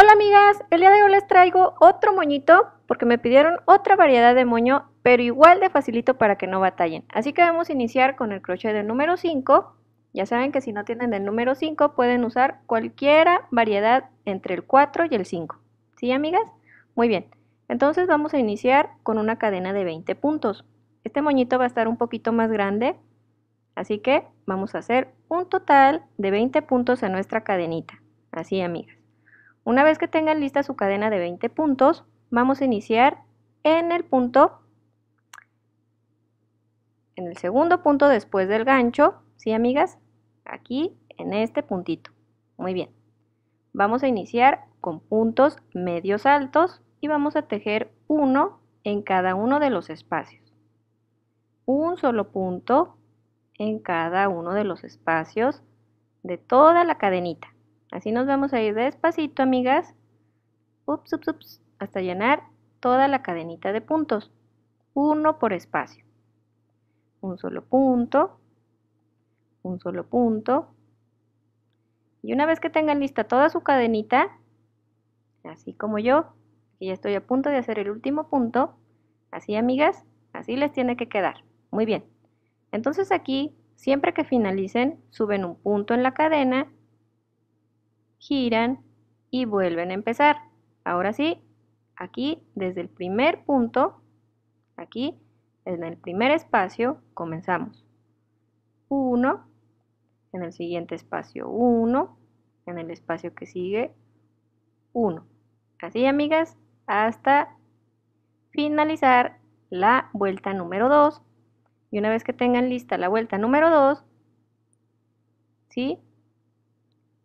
Hola amigas, el día de hoy les traigo otro moñito porque me pidieron otra variedad de moño, pero igual de facilito para que no batallen. Así que vamos a iniciar con el crochet del número 5. Ya saben que si no tienen el número 5 pueden usar cualquiera variedad entre el 4 y el 5. ¿Sí amigas? Muy bien. Entonces vamos a iniciar con una cadena de 20 puntos. Este moñito va a estar un poquito más grande, así que vamos a hacer un total de 20 puntos en nuestra cadenita. Así amigas. Una vez que tengan lista su cadena de 20 puntos, vamos a iniciar en el punto, en el segundo punto después del gancho, ¿sí amigas? Aquí, en este puntito. Muy bien. Vamos a iniciar con puntos medios altos y vamos a tejer uno en cada uno de los espacios. Un solo punto en cada uno de los espacios de toda la cadenita. Así nos vamos a ir despacito, amigas. hasta llenar toda la cadenita de puntos. Uno por espacio. Un solo punto. Un solo punto. Y una vez que tengan lista toda su cadenita, así como yo, que ya estoy a punto de hacer el último punto, así amigas, así les tiene que quedar. Muy bien. Entonces aquí, siempre que finalicen, suben un punto en la cadena giran y vuelven a empezar. Ahora sí, aquí desde el primer punto, aquí en el primer espacio comenzamos. 1, en el siguiente espacio 1, en el espacio que sigue 1. Así amigas, hasta finalizar la vuelta número 2. Y una vez que tengan lista la vuelta número 2, ¿sí?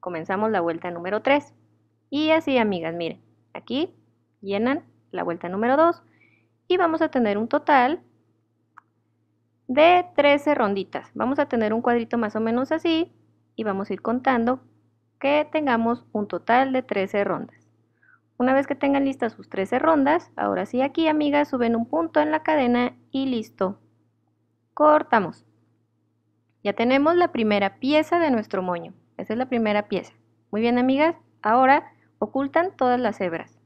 comenzamos la vuelta número 3. Y así, amigas, miren, aquí llenan la vuelta número 2 y vamos a tener un total de 13 ronditas. Vamos a tener un cuadrito más o menos así y vamos a ir contando que tengamos un total de 13 rondas. Una vez que tengan listas sus 13 rondas, ahora sí aquí, amigas, suben un punto en la cadena y listo. Cortamos. Ya tenemos la primera pieza de nuestro moño. Esa es la primera pieza. Muy bien, amigas. Ahora ocultan todas las hebras.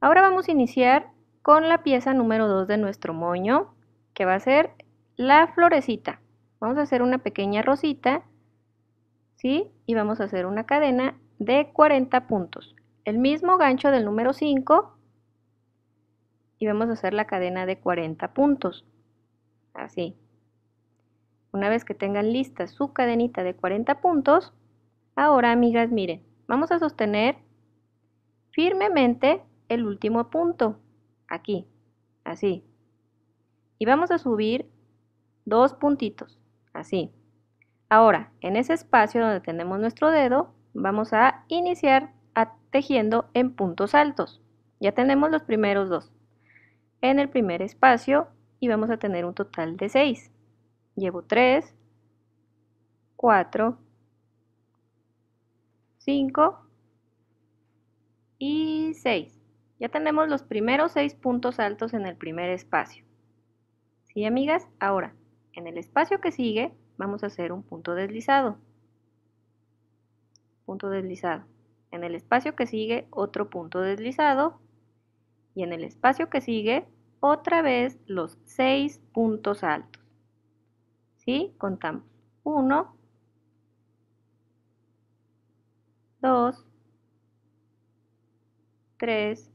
Ahora vamos a iniciar con la pieza número 2 de nuestro moño, que va a ser la florecita. Vamos a hacer una pequeña rosita, ¿sí? Y vamos a hacer una cadena de 40 puntos. El mismo gancho del número 5 y vamos a hacer la cadena de 40 puntos. Así. Una vez que tengan lista su cadenita de 40 puntos, Ahora, amigas, miren, vamos a sostener firmemente el último punto, aquí, así. Y vamos a subir dos puntitos, así. Ahora, en ese espacio donde tenemos nuestro dedo, vamos a iniciar a tejiendo en puntos altos. Ya tenemos los primeros dos. En el primer espacio y vamos a tener un total de seis. Llevo tres, cuatro... 5 y 6. Ya tenemos los primeros 6 puntos altos en el primer espacio. ¿Sí, amigas? Ahora, en el espacio que sigue, vamos a hacer un punto deslizado. Punto deslizado. En el espacio que sigue, otro punto deslizado. Y en el espacio que sigue, otra vez los 6 puntos altos. ¿Sí? Contamos. 1, 2, 3,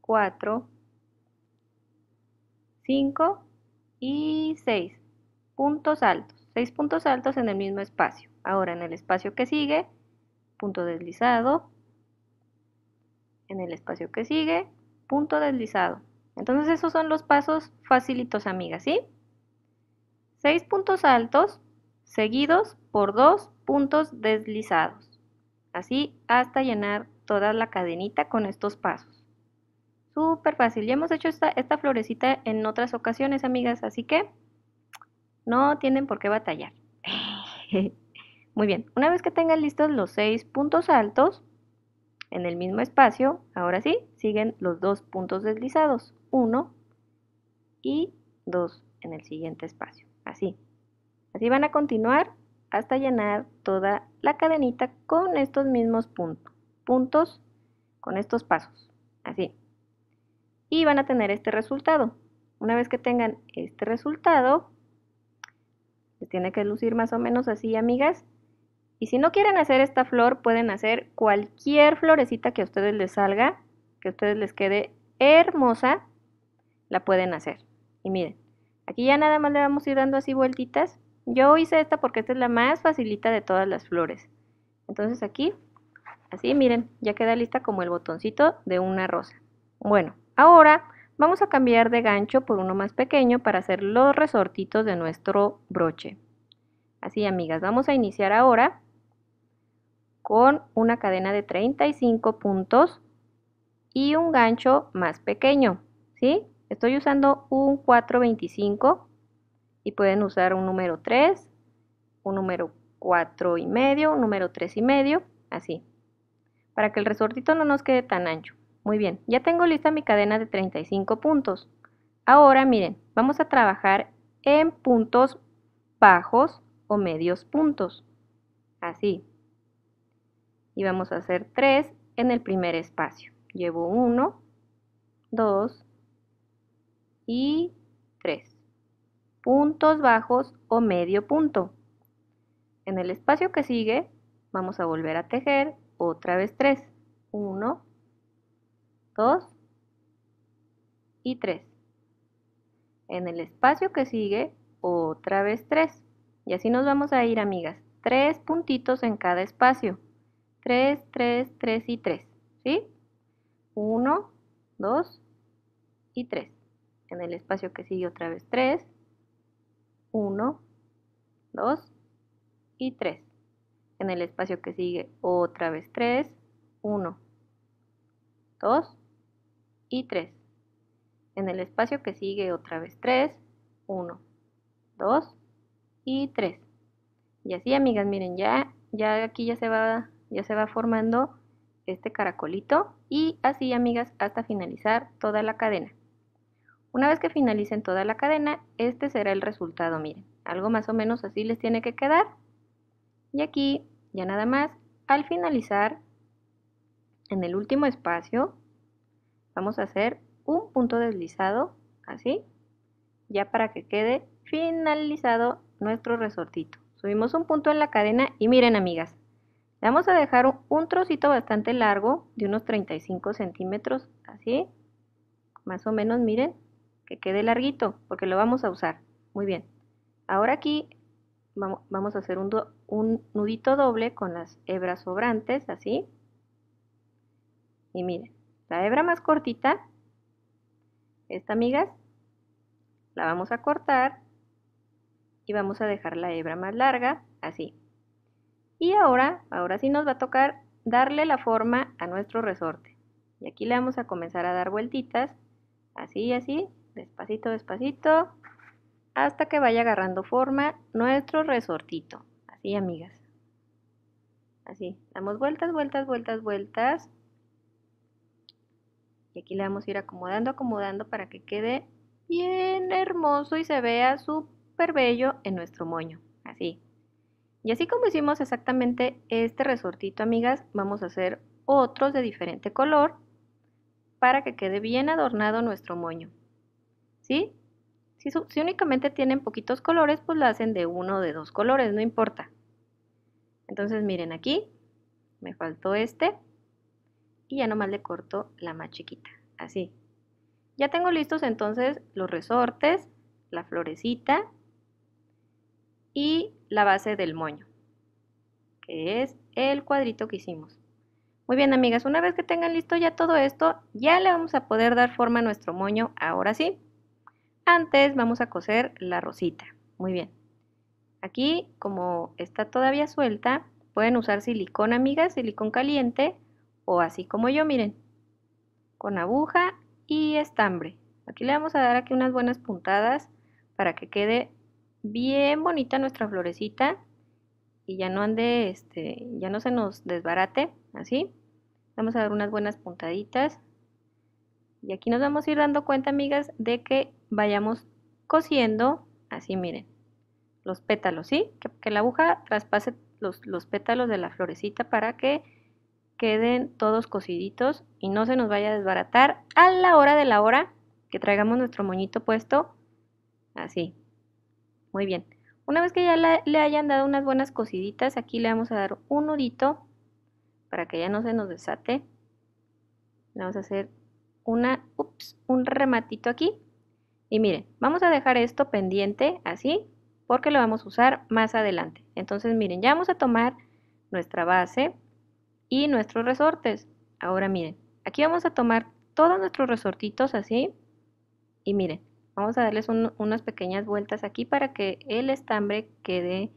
4, 5 y 6 puntos altos. 6 puntos altos en el mismo espacio. Ahora en el espacio que sigue, punto deslizado. En el espacio que sigue, punto deslizado. Entonces esos son los pasos facilitos, amigas, ¿sí? 6 puntos altos seguidos por dos puntos deslizados, así hasta llenar toda la cadenita con estos pasos. Súper fácil, ya hemos hecho esta, esta florecita en otras ocasiones, amigas, así que no tienen por qué batallar. Muy bien, una vez que tengan listos los seis puntos altos, en el mismo espacio, ahora sí, siguen los dos puntos deslizados, uno y dos en el siguiente espacio, así, y van a continuar hasta llenar toda la cadenita con estos mismos puntos, con estos pasos, así. Y van a tener este resultado. Una vez que tengan este resultado, les tiene que lucir más o menos así, amigas. Y si no quieren hacer esta flor, pueden hacer cualquier florecita que a ustedes les salga, que a ustedes les quede hermosa, la pueden hacer. Y miren, aquí ya nada más le vamos a ir dando así vueltitas yo hice esta porque esta es la más facilita de todas las flores. Entonces aquí, así miren, ya queda lista como el botoncito de una rosa. Bueno, ahora vamos a cambiar de gancho por uno más pequeño para hacer los resortitos de nuestro broche. Así amigas, vamos a iniciar ahora con una cadena de 35 puntos y un gancho más pequeño, ¿sí? Estoy usando un 425 y pueden usar un número 3, un número 4 y medio, un número 3 y medio, así, para que el resortito no nos quede tan ancho. Muy bien, ya tengo lista mi cadena de 35 puntos. Ahora miren, vamos a trabajar en puntos bajos o medios puntos, así. Y vamos a hacer 3 en el primer espacio. Llevo 1, 2 y 3 puntos bajos o medio punto. En el espacio que sigue vamos a volver a tejer otra vez 3. 1, 2 y 3. En el espacio que sigue otra vez 3. Y así nos vamos a ir, amigas. 3 puntitos en cada espacio. 3, 3, 3 y 3. ¿Sí? 1, 2 y 3. En el espacio que sigue otra vez 3. 1, 2 y 3. En el espacio que sigue otra vez 3, 1, 2 y 3. En el espacio que sigue otra vez 3, 1, 2 y 3. Y así, amigas, miren, ya, ya aquí ya se va, ya se va formando este caracolito y así, amigas, hasta finalizar toda la cadena. Una vez que finalicen toda la cadena, este será el resultado, miren. Algo más o menos así les tiene que quedar. Y aquí, ya nada más, al finalizar, en el último espacio, vamos a hacer un punto deslizado, así, ya para que quede finalizado nuestro resortito. Subimos un punto en la cadena y miren amigas, vamos a dejar un trocito bastante largo de unos 35 centímetros, así, más o menos, miren, que quede larguito, porque lo vamos a usar. Muy bien. Ahora aquí vamos a hacer un, nudito doble con las hebras sobrantes, así. Y miren, la hebra más cortita, esta amigas, la vamos a cortar y vamos a dejar la hebra más larga, así. Y ahora, ahora sí nos va a tocar darle la forma a nuestro resorte. Y aquí le vamos a comenzar a dar vueltitas, así y así, despacito, despacito, hasta que vaya agarrando forma nuestro resortito. Así, amigas. Así, damos vueltas, vueltas, vueltas, vueltas. Y aquí le vamos a ir acomodando, acomodando para que quede bien hermoso y se vea súper bello en nuestro moño. Así. Y así como hicimos exactamente este resortito, amigas, vamos a hacer otros de diferente color para que quede bien adornado nuestro moño. Si, si, únicamente tienen poquitos colores, pues lo hacen de uno o de dos colores, no importa. Entonces miren aquí, me faltó este y ya nomás le corto la más chiquita, así. Ya tengo listos entonces los resortes, la florecita y la base del moño, que es el cuadrito que hicimos. Muy bien, amigas, una vez que tengan listo ya todo esto, ya le vamos a poder dar forma a nuestro moño ahora sí. Antes vamos a coser la rosita. Muy bien. Aquí, como está todavía suelta, pueden usar silicón, amigas, silicón caliente o así como yo, miren, con aguja y estambre. Aquí le vamos a dar aquí unas buenas puntadas para que quede bien bonita nuestra florecita y ya no ande, este, ya no se nos desbarate, así. Vamos a dar unas buenas puntaditas. Y aquí nos vamos a ir dando cuenta, amigas, de que vayamos cosiendo así, miren, los pétalos, ¿sí? Que, la aguja traspase los, los, pétalos de la florecita para que queden todos cosiditos y no se nos vaya a desbaratar a la hora de la hora que traigamos nuestro moñito puesto, así. Muy bien. Una vez que ya le hayan dado unas buenas cosiditas, aquí le vamos a dar un nudito para que ya no se nos desate. Le vamos a hacer una, ups, un rematito aquí y miren, vamos a dejar esto pendiente así porque lo vamos a usar más adelante. Entonces miren, ya vamos a tomar nuestra base y nuestros resortes. Ahora miren, aquí vamos a tomar todos nuestros resortitos así y miren, vamos a darles unas pequeñas vueltas aquí para que el estambre quede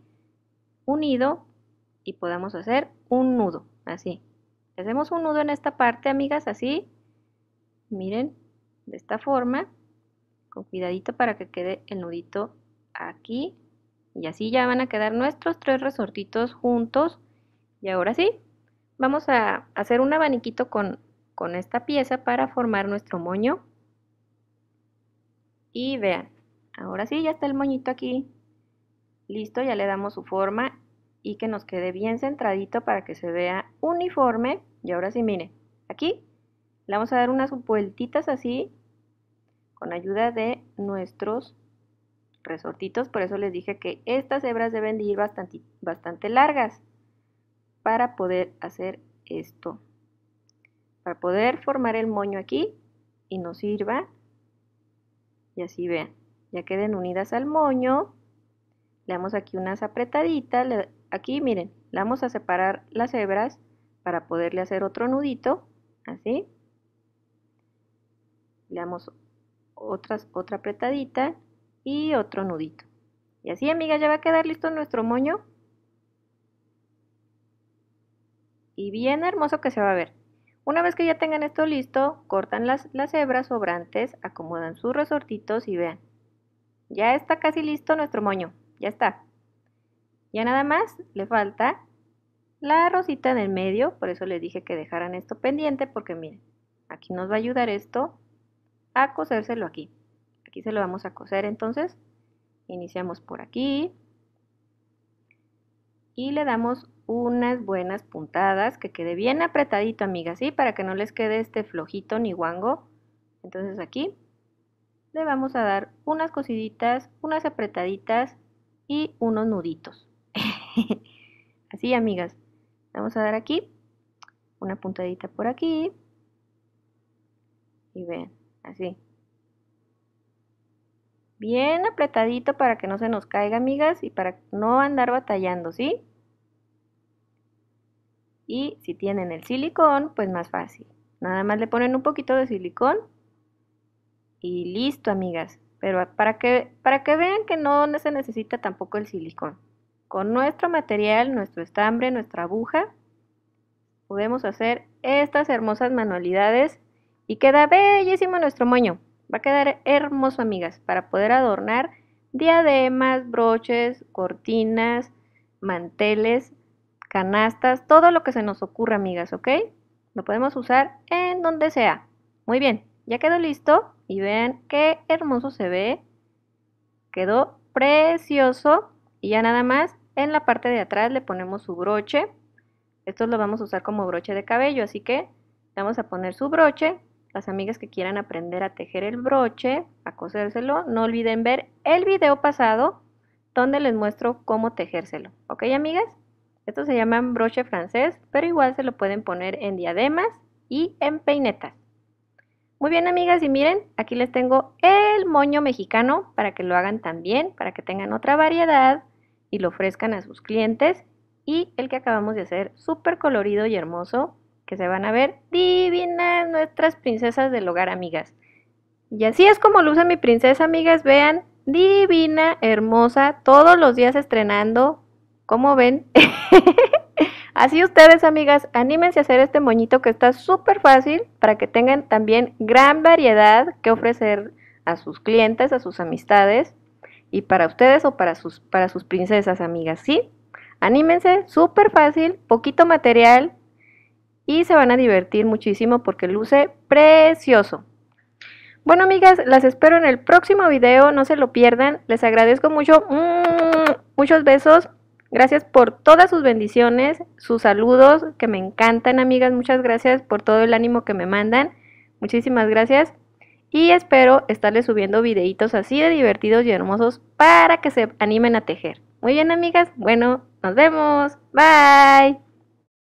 unido y podamos hacer un nudo, así. Hacemos un nudo en esta parte, amigas, así. Miren, de esta forma con cuidadito para que quede el nudito aquí y así ya van a quedar nuestros tres resortitos juntos y ahora sí vamos a hacer un abaniquito con, con esta pieza para formar nuestro moño y vean ahora sí ya está el moñito aquí listo ya le damos su forma y que nos quede bien centradito para que se vea uniforme y ahora sí miren aquí le vamos a dar unas vueltitas así con ayuda de nuestros resortitos. Por eso les dije que estas hebras deben de ir bastante, largas para poder hacer esto. Para poder formar el moño aquí y nos sirva. Y así vean, ya queden unidas al moño. Le damos aquí unas apretaditas. aquí miren, le vamos a separar las hebras para poderle hacer otro nudito. Así. Le damos otra apretadita y otro nudito. Y así, amiga, ya va a quedar listo nuestro moño. Y bien hermoso que se va a ver. Una vez que ya tengan esto listo, cortan las, las hebras sobrantes, acomodan sus resortitos y vean. Ya está casi listo nuestro moño. Ya está. Ya nada más le falta la rosita en el medio, por eso les dije que dejaran esto pendiente porque miren, aquí nos va a ayudar esto a cosérselo aquí. Aquí se lo vamos a coser entonces. Iniciamos por aquí. Y le damos unas buenas puntadas, que quede bien apretadito, amigas, ¿sí? Para que no les quede este flojito ni guango. Entonces aquí le vamos a dar unas cosiditas, unas apretaditas y unos nuditos. Así, amigas. Vamos a dar aquí, una puntadita por aquí. Y ven, Así. Bien apretadito para que no se nos caiga, amigas, y para no andar batallando, ¿sí? Y si tienen el silicón, pues más fácil. Nada más le ponen un poquito de silicón y listo, amigas. Pero para que, para que vean que no se necesita tampoco el silicón. Con nuestro material, nuestro estambre, nuestra aguja, podemos hacer estas hermosas manualidades y queda bellísimo nuestro moño. Va a quedar hermoso, amigas, para poder adornar diademas, broches, cortinas, manteles, canastas, todo lo que se nos ocurra, amigas, ¿ok? Lo podemos usar en donde sea. Muy bien, ya quedó listo y vean qué hermoso se ve. Quedó precioso y ya nada más en la parte de atrás le ponemos su broche. Esto lo vamos a usar como broche de cabello, así que vamos a poner su broche las amigas que quieran aprender a tejer el broche, a cosérselo, no olviden ver el video pasado donde les muestro cómo tejérselo. ¿Ok, amigas? Esto se llama broche francés, pero igual se lo pueden poner en diademas y en peinetas. Muy bien, amigas, y miren, aquí les tengo el moño mexicano para que lo hagan también, para que tengan otra variedad y lo ofrezcan a sus clientes. Y el que acabamos de hacer, súper colorido y hermoso, que se van a ver divinas otras princesas del hogar, amigas. Y así es como luce mi princesa, amigas. Vean, divina, hermosa, todos los días estrenando. como ven? así ustedes, amigas, anímense a hacer este moñito que está súper fácil para que tengan también gran variedad que ofrecer a sus clientes, a sus amistades y para ustedes o para sus, para sus princesas, amigas, ¿sí? Anímense, súper fácil, poquito material, y se van a divertir muchísimo porque luce precioso. Bueno amigas, las espero en el próximo video, no se lo pierdan, les agradezco mucho, mm, muchos besos, gracias por todas sus bendiciones, sus saludos que me encantan amigas, muchas gracias por todo el ánimo que me mandan, muchísimas gracias y espero estarles subiendo videitos así de divertidos y hermosos para que se animen a tejer. Muy bien amigas, bueno, nos vemos, bye.